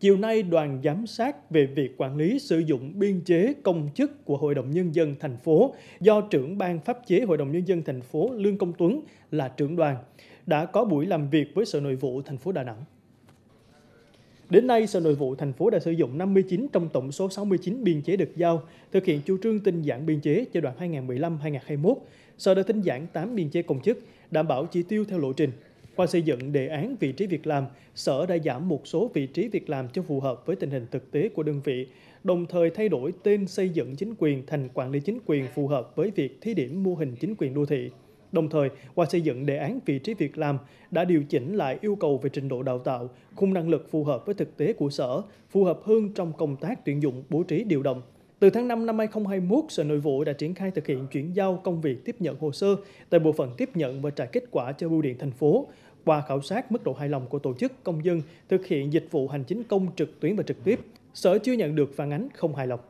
chiều nay đoàn giám sát về việc quản lý sử dụng biên chế công chức của Hội đồng Nhân dân thành phố do trưởng ban pháp chế Hội đồng Nhân dân thành phố Lương Công Tuấn là trưởng đoàn đã có buổi làm việc với Sở Nội vụ thành phố Đà Nẵng. Đến nay, Sở Nội vụ thành phố đã sử dụng 59 trong tổng số 69 biên chế được giao, thực hiện chủ trương tinh giản biên chế giai đoạn 2015-2021. Sở đã tinh giản 8 biên chế công chức, đảm bảo chỉ tiêu theo lộ trình. Qua xây dựng đề án vị trí việc làm, Sở đã giảm một số vị trí việc làm cho phù hợp với tình hình thực tế của đơn vị, đồng thời thay đổi tên xây dựng chính quyền thành quản lý chính quyền phù hợp với việc thí điểm mô hình chính quyền đô thị. Đồng thời, qua xây dựng đề án vị trí việc làm đã điều chỉnh lại yêu cầu về trình độ đào tạo, khung năng lực phù hợp với thực tế của sở, phù hợp hơn trong công tác tuyển dụng bố trí điều động. Từ tháng 5 năm 2021, Sở Nội vụ đã triển khai thực hiện chuyển giao công việc tiếp nhận hồ sơ tại bộ phận tiếp nhận và trả kết quả cho Bưu điện thành phố qua khảo sát mức độ hài lòng của tổ chức công dân thực hiện dịch vụ hành chính công trực tuyến và trực tiếp, sở chưa nhận được phản ánh không hài lòng.